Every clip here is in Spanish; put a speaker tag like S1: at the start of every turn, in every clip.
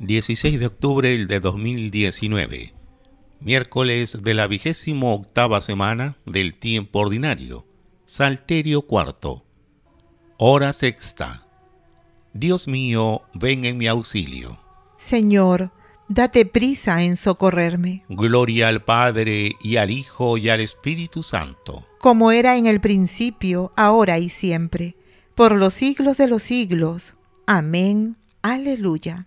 S1: 16 de octubre de 2019, miércoles de la vigésimo octava semana del tiempo ordinario, Salterio cuarto, hora sexta. Dios mío, ven en mi auxilio.
S2: Señor, date prisa en socorrerme.
S1: Gloria al Padre y al Hijo y al Espíritu Santo.
S2: Como era en el principio, ahora y siempre, por los siglos de los siglos. Amén. Aleluya.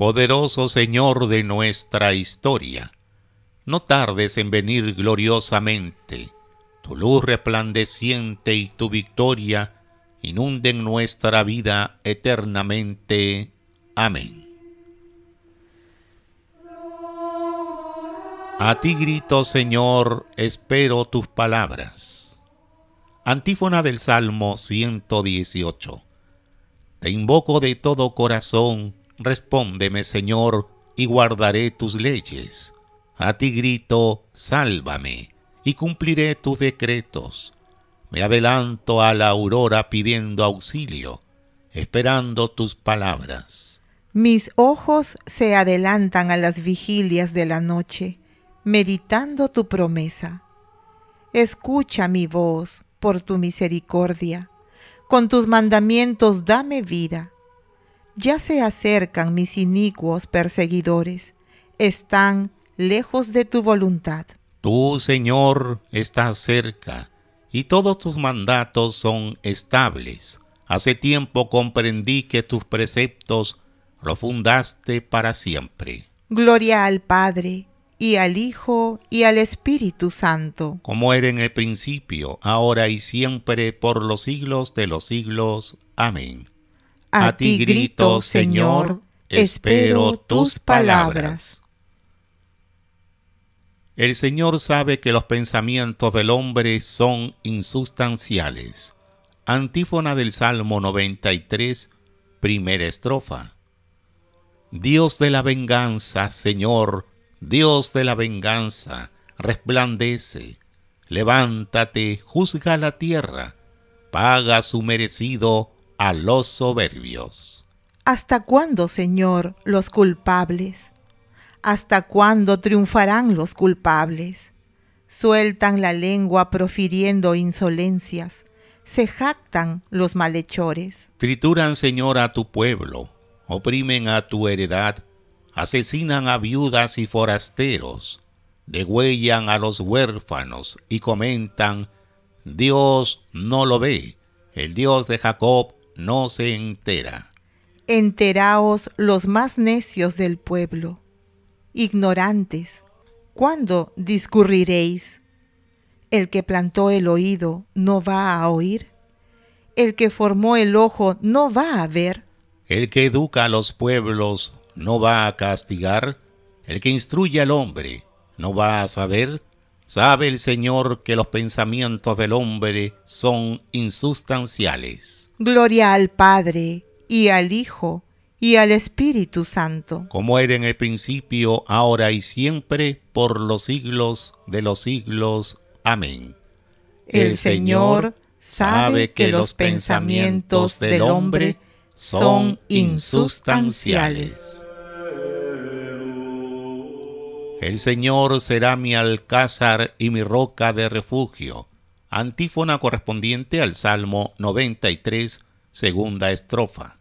S1: poderoso Señor de nuestra historia, no tardes en venir gloriosamente, tu luz resplandeciente y tu victoria inunden nuestra vida eternamente. Amén. A ti grito, Señor, espero tus palabras. Antífona del Salmo 118. Te invoco de todo corazón, Respóndeme, Señor, y guardaré tus leyes. A ti grito, sálvame, y cumpliré tus decretos. Me adelanto a la aurora pidiendo auxilio, esperando tus palabras.
S2: Mis ojos se adelantan a las vigilias de la noche, meditando tu promesa. Escucha mi voz por tu misericordia. Con tus mandamientos dame vida ya se acercan mis inicuos perseguidores, están lejos de tu voluntad.
S1: Tú, Señor, estás cerca, y todos tus mandatos son estables. Hace tiempo comprendí que tus preceptos lo fundaste para siempre.
S2: Gloria al Padre, y al Hijo, y al Espíritu Santo.
S1: Como era en el principio, ahora y siempre, por los siglos de los siglos. Amén. A ti grito, Señor, espero tus palabras. El Señor sabe que los pensamientos del hombre son insustanciales. Antífona del Salmo 93, primera estrofa. Dios de la venganza, Señor, Dios de la venganza, resplandece. Levántate, juzga la tierra, paga su merecido a los soberbios.
S2: ¿Hasta cuándo, Señor, los culpables? ¿Hasta cuándo triunfarán los culpables? Sueltan la lengua profiriendo insolencias. Se jactan los malhechores.
S1: Trituran, Señor, a tu pueblo. Oprimen a tu heredad. Asesinan a viudas y forasteros. Degüellan a los huérfanos y comentan, Dios no lo ve. El Dios de Jacob no se entera.
S2: Enteraos los más necios del pueblo, ignorantes, ¿cuándo discurriréis? El que plantó el oído no va a oír, el que formó el ojo no va a ver.
S1: El que educa a los pueblos no va a castigar, el que instruye al hombre no va a saber. Sabe el Señor que los pensamientos del hombre son insustanciales.
S2: Gloria al Padre, y al Hijo, y al Espíritu Santo.
S1: Como era en el principio, ahora y siempre, por los siglos de los siglos. Amén. El, Señor sabe que los pensamientos del hombre son insustanciales. El Señor será mi alcázar y mi roca de refugio. Antífona correspondiente al Salmo 93, segunda estrofa.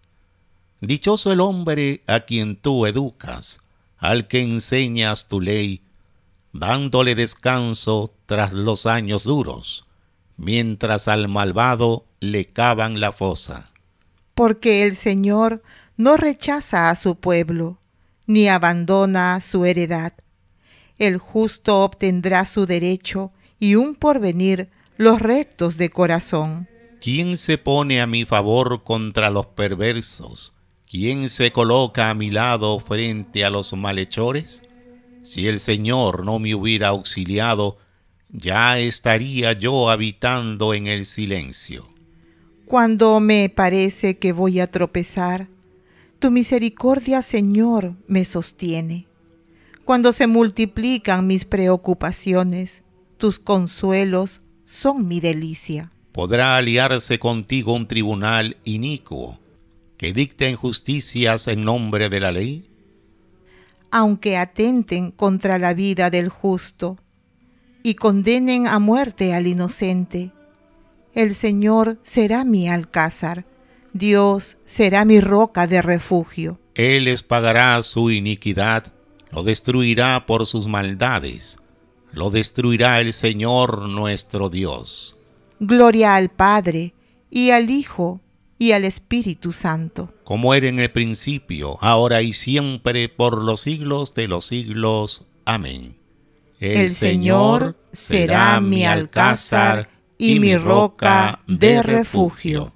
S1: Dichoso el hombre a quien tú educas, al que enseñas tu ley, dándole descanso tras los años duros, mientras al malvado le cavan la fosa.
S2: Porque el Señor no rechaza a su pueblo, ni abandona su heredad el justo obtendrá su derecho y un porvenir los rectos de corazón.
S1: ¿Quién se pone a mi favor contra los perversos? ¿Quién se coloca a mi lado frente a los malhechores? Si el Señor no me hubiera auxiliado, ya estaría yo habitando en el silencio.
S2: Cuando me parece que voy a tropezar, tu misericordia, Señor, me sostiene. Cuando se multiplican mis preocupaciones, tus consuelos son mi delicia.
S1: Podrá aliarse contigo un tribunal inicuo que dicten justicias en nombre de la ley.
S2: Aunque atenten contra la vida del justo y condenen a muerte al inocente, el Señor será mi alcázar, Dios será mi roca de refugio.
S1: Él les pagará su iniquidad lo destruirá por sus maldades, lo destruirá el Señor nuestro Dios.
S2: Gloria al Padre, y al Hijo, y al Espíritu Santo.
S1: Como era en el principio, ahora y siempre, por los siglos de los siglos. Amén. El, Señor será mi alcázar y mi roca de refugio.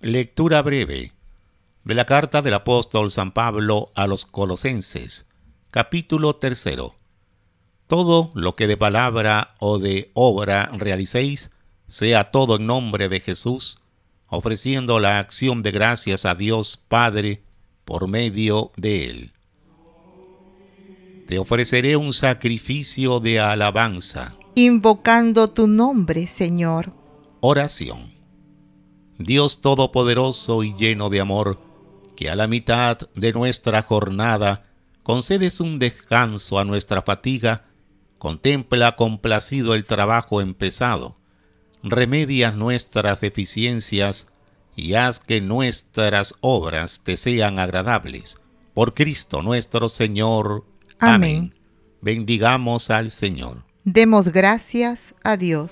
S1: Lectura breve de la carta del apóstol San Pablo a los Colosenses, capítulo tercero. Todo lo que de palabra o de obra realicéis, sea todo en nombre de Jesús, ofreciendo la acción de gracias a Dios Padre por medio de Él. Te ofreceré un sacrificio de alabanza.
S2: Invocando tu nombre, Señor.
S1: Oración. Dios Todopoderoso y lleno de amor, que a la mitad de nuestra jornada concedes un descanso a nuestra fatiga, contempla complacido el trabajo empezado, remedia nuestras deficiencias y haz que nuestras obras te sean agradables. Por Cristo nuestro Señor. Amén. Bendigamos al Señor.
S2: Demos gracias a Dios.